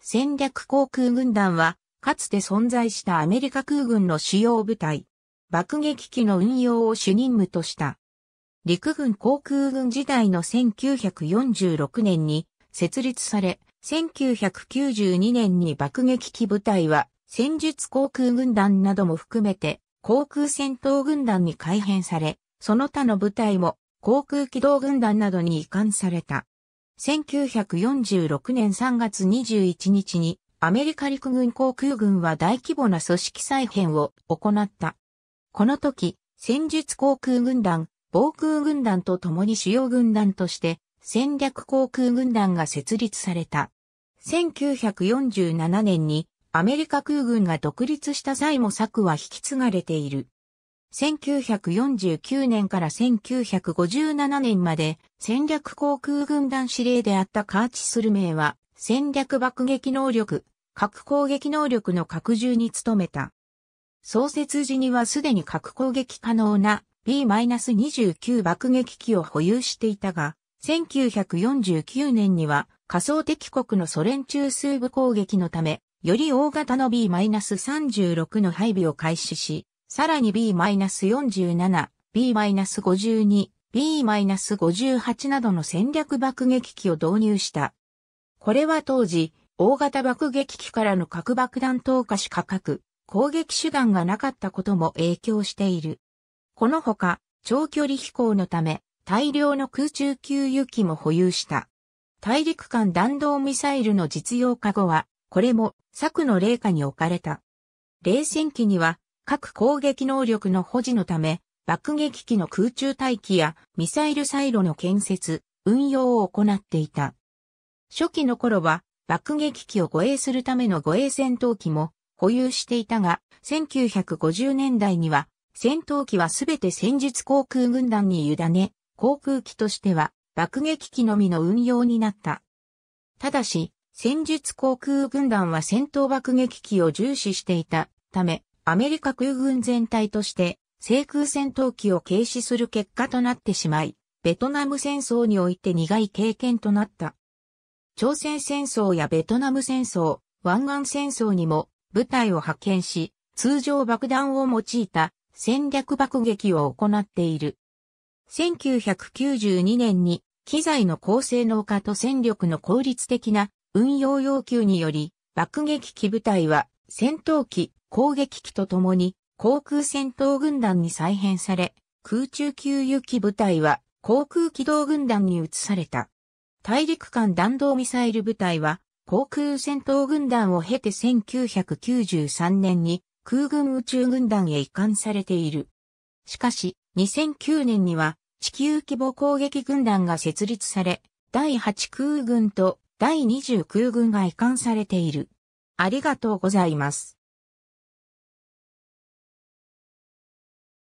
戦略航空軍団は、かつて存在したアメリカ空軍の主要部隊、爆撃機の運用を主任務とした。陸軍航空軍時代の1946年に設立され、1992年に爆撃機部隊は戦術航空軍団なども含めて航空戦闘軍団に改編され、その他の部隊も航空機動軍団などに移管された。1946年3月21日にアメリカ陸軍航空軍は大規模な組織再編を行った。この時、戦術航空軍団、防空軍団と共に主要軍団として戦略航空軍団が設立された。1947年にアメリカ空軍が独立した際も策は引き継がれている。1949年から1957年まで戦略航空軍団司令であったカーチスルメイは戦略爆撃能力、核攻撃能力の拡充に努めた。創設時にはすでに核攻撃可能な B-29 爆撃機を保有していたが、1949年には仮想敵国のソ連中枢部攻撃のため、より大型の B-36 の配備を開始し、さらに B-47、B-52、B-58 などの戦略爆撃機を導入した。これは当時、大型爆撃機からの核爆弾投下しか核、攻撃手段がなかったことも影響している。このほか、長距離飛行のため、大量の空中給油機も保有した。大陸間弾道ミサイルの実用化後は、これも、策の霊下に置かれた。冷戦期には、各攻撃能力の保持のため、爆撃機の空中待機やミサイルサイロの建設、運用を行っていた。初期の頃は爆撃機を護衛するための護衛戦闘機も保有していたが、1950年代には戦闘機はすべて戦術航空軍団に委ね、航空機としては爆撃機のみの運用になった。ただし、戦術航空軍団は戦闘爆撃機を重視していたため、アメリカ空軍全体として制空戦闘機を軽視する結果となってしまい、ベトナム戦争において苦い経験となった。朝鮮戦争やベトナム戦争、湾岸戦争にも部隊を派遣し、通常爆弾を用いた戦略爆撃を行っている。1992年に機材の高性能化と戦力の効率的な運用要求により、爆撃機部隊は戦闘機、攻撃機と共に航空戦闘軍団に再編され、空中給油機部隊は航空機動軍団に移された。大陸間弾道ミサイル部隊は航空戦闘軍団を経て1993年に空軍宇宙軍団へ移管されている。しかし、2009年には地球規模攻撃軍団が設立され、第8空軍と第20空軍が移管されている。ありがとうございます。